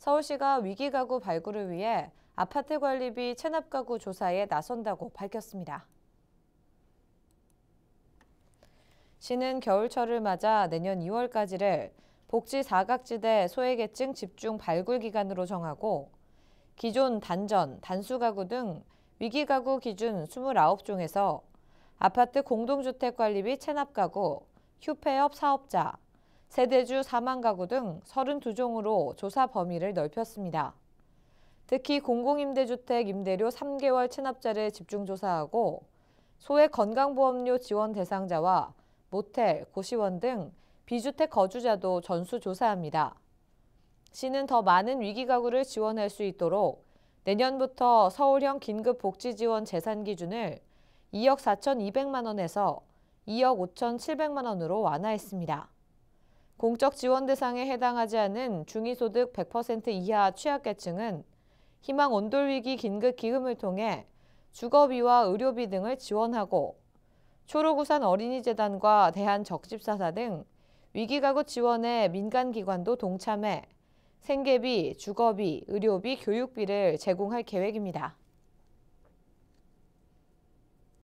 서울시가 위기가구 발굴을 위해 아파트 관리비 체납가구 조사에 나선다고 밝혔습니다. 시는 겨울철을 맞아 내년 2월까지를 복지 사각지대 소외계층 집중 발굴 기간으로 정하고 기존 단전, 단수가구 등 위기가구 기준 29종에서 아파트 공동주택관리비 체납가구, 휴폐업 사업자, 세대주 4만 가구 등 32종으로 조사 범위를 넓혔습니다. 특히 공공임대주택 임대료 3개월 체납자를 집중 조사하고 소액 건강보험료 지원 대상자와 모텔, 고시원 등 비주택 거주자도 전수 조사합니다. 시는 더 많은 위기 가구를 지원할 수 있도록 내년부터 서울형 긴급복지지원 재산 기준을 2억 4,200만 원에서 2억 5,700만 원으로 완화했습니다. 공적 지원 대상에 해당하지 않은 중위소득 100% 이하 취약계층은 희망 온돌위기 긴급 기금을 통해 주거비와 의료비 등을 지원하고 초록우산 어린이재단과 대한적십사사 등 위기가구 지원에 민간기관도 동참해 생계비, 주거비, 의료비, 교육비를 제공할 계획입니다.